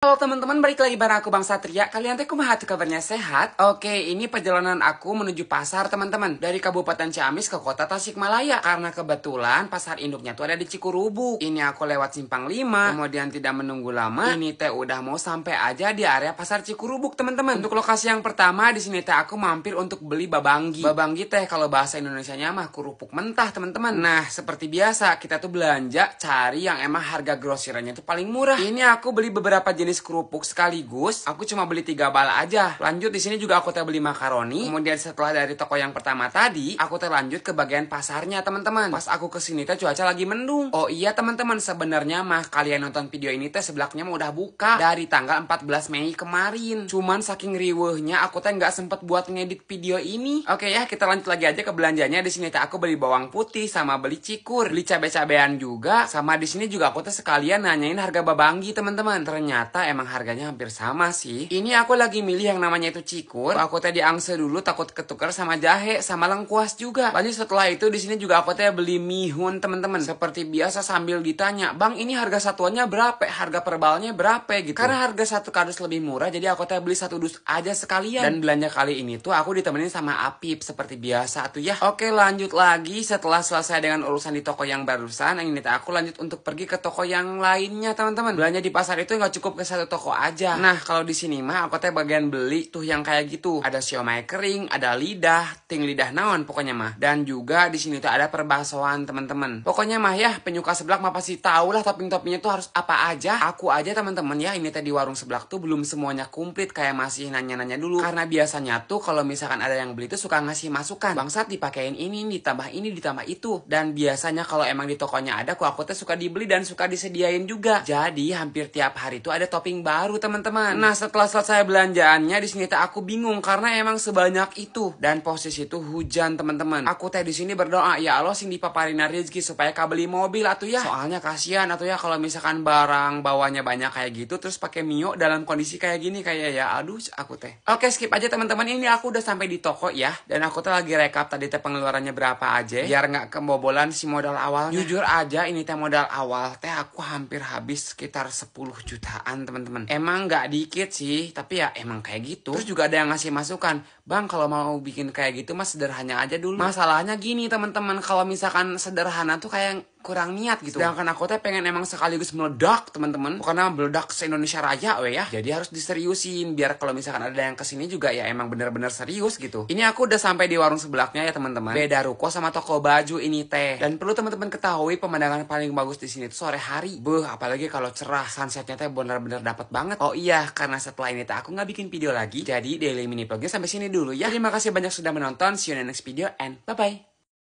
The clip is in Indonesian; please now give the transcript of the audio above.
Halo teman-teman, balik lagi bareng aku Bang Satria. Kalian teh kumaha tuh kabarnya sehat? Oke, ini perjalanan aku menuju pasar teman-teman. Dari Kabupaten Ciamis ke kota Tasikmalaya. Karena kebetulan pasar induknya tuh ada di Cikurubuk. Ini aku lewat simpang 5, kemudian tidak menunggu lama. Ini teh udah mau sampai aja di area pasar Cikurubuk teman-teman. Untuk lokasi yang pertama, di sini teh aku mampir untuk beli babanggi. Babanggi teh kalau bahasa Indonesia nya mah kurupuk mentah teman-teman. Nah, seperti biasa kita tuh belanja cari yang emang harga grosirannya tuh paling murah. Ini aku beli beberapa jenis jenis kerupuk sekaligus. Aku cuma beli tiga bal aja. Lanjut di sini juga aku teh beli makaroni. Kemudian setelah dari toko yang pertama tadi, aku teh lanjut ke bagian pasarnya teman-teman. Pas aku kesini teh cuaca lagi mendung. Oh iya teman-teman sebenarnya mah kalian nonton video ini teh sebelaknya mah udah buka dari tanggal 14 Mei kemarin. Cuman saking riwehnya aku teh nggak sempet buat ngedit video ini. Oke ya kita lanjut lagi aja ke belanjanya. Di sini teh aku beli bawang putih sama beli cikur, beli cabai-cabean juga. Sama di sini juga aku teh sekalian nanyain harga babanggi teman-teman. Ternyata ternyata emang harganya hampir sama sih. Ini aku lagi milih yang namanya itu cikur. Aku tadi angsa dulu takut ketukar sama jahe sama lengkuas juga. Lalu setelah itu di sini juga aku tadi beli mihun teman-teman. Seperti biasa sambil ditanya, "Bang, ini harga satuannya berapa? Harga perbalnya berapa?" gitu. Karena harga satu kardus lebih murah, jadi aku tadi beli satu dus aja sekalian. Dan belanja kali ini tuh aku ditemenin sama Apip seperti biasa tuh ya. Oke, lanjut lagi setelah selesai dengan urusan di toko yang barusan, ini aku lanjut untuk pergi ke toko yang lainnya, teman-teman. Belanja di pasar itu nggak cukup ke satu toko aja. Nah, kalau di sini mah aku teh bagian beli tuh yang kayak gitu. Ada siomay kering, ada lidah, ting lidah naon pokoknya mah. Dan juga di sini tuh ada perbahasaan teman-teman. Pokoknya mah ya penyuka seblak mah pasti tahu lah topping-toppingnya tuh harus apa aja. Aku aja teman-teman ya ini tadi warung seblak tuh belum semuanya komplit kayak masih nanya-nanya dulu. Karena biasanya tuh kalau misalkan ada yang beli tuh suka ngasih masukan. Bangsat dipakein ini, ditambah ini, ditambah itu. Dan biasanya kalau emang di tokonya ada, aku aku teh suka dibeli dan suka disediain juga. Jadi hampir tiap hari tuh ada top topping baru teman-teman. Hmm. Nah setelah selesai belanjaannya di sini aku bingung karena emang sebanyak itu dan posisi itu hujan teman-teman. Aku teh di sini berdoa ya Allah sing dipaparin rezeki supaya beli mobil atau ya. Soalnya kasihan atau ya kalau misalkan barang bawahnya banyak kayak gitu terus pakai mio dalam kondisi kayak gini kayak ya aduh aku teh. Oke skip aja teman-teman ini aku udah sampai di toko ya dan aku tuh lagi rekap tadi teh pengeluarannya berapa aja biar nggak kebobolan si modal awal. Jujur aja ini teh modal awal teh aku hampir habis sekitar 10 jutaan teman-teman emang nggak dikit sih tapi ya emang kayak gitu terus juga ada yang ngasih masukan bang kalau mau bikin kayak gitu mas sederhana aja dulu masalahnya gini teman-teman kalau misalkan sederhana tuh kayak kurang niat gitu. Sedangkan aku teh pengen emang sekaligus meledak teman-teman. Karena meledak se Indonesia Raya we ya. Jadi harus diseriusin biar kalau misalkan ada yang kesini juga ya emang bener-bener serius gitu. Ini aku udah sampai di warung sebelahnya ya teman-teman. Beda ruko sama toko baju ini teh. Dan perlu teman-teman ketahui pemandangan paling bagus di sini tuh sore hari. Beuh, apalagi kalau cerah sunsetnya teh bener-bener dapat banget. Oh iya, karena setelah ini teh aku nggak bikin video lagi. Jadi daily mini vlognya sampai sini dulu ya. Terima kasih banyak sudah menonton. See you in the next video and bye-bye.